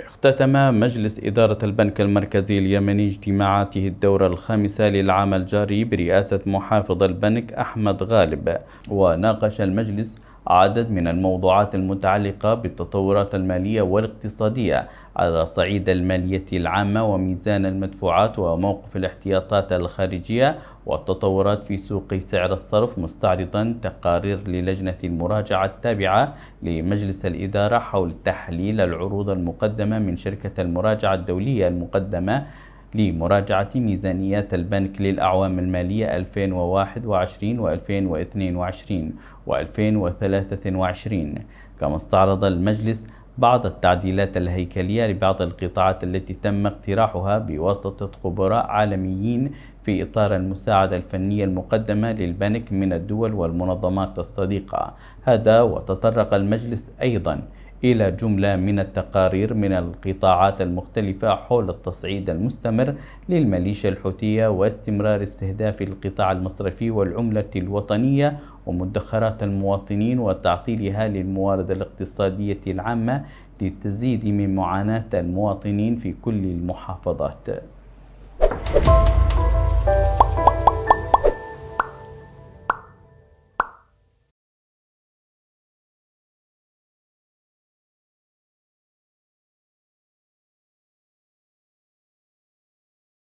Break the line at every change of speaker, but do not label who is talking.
اختتم مجلس إدارة البنك المركزي اليمني اجتماعاته الدورة الخامسة للعام الجاري برئاسة محافظ البنك أحمد غالب وناقش المجلس عدد من الموضوعات المتعلقة بالتطورات المالية والاقتصادية على صعيد المالية العامة وميزان المدفوعات وموقف الاحتياطات الخارجية والتطورات في سوق سعر الصرف مستعرضا تقارير للجنة المراجعة التابعة لمجلس الإدارة حول تحليل العروض المقدمة من شركة المراجعة الدولية المقدمة لمراجعة ميزانيات البنك للأعوام المالية 2021 و2022 و2023 كما استعرض المجلس بعض التعديلات الهيكلية لبعض القطاعات التي تم اقتراحها بواسطة خبراء عالميين في إطار المساعدة الفنية المقدمة للبنك من الدول والمنظمات الصديقة هذا وتطرق المجلس أيضاً إلى جملة من التقارير من القطاعات المختلفة حول التصعيد المستمر للميليشيا الحوثية واستمرار استهداف القطاع المصرفي والعملة الوطنية ومدخرات المواطنين وتعطيلها للموارد الاقتصادية العامة للتزيد من معاناة المواطنين في كل المحافظات.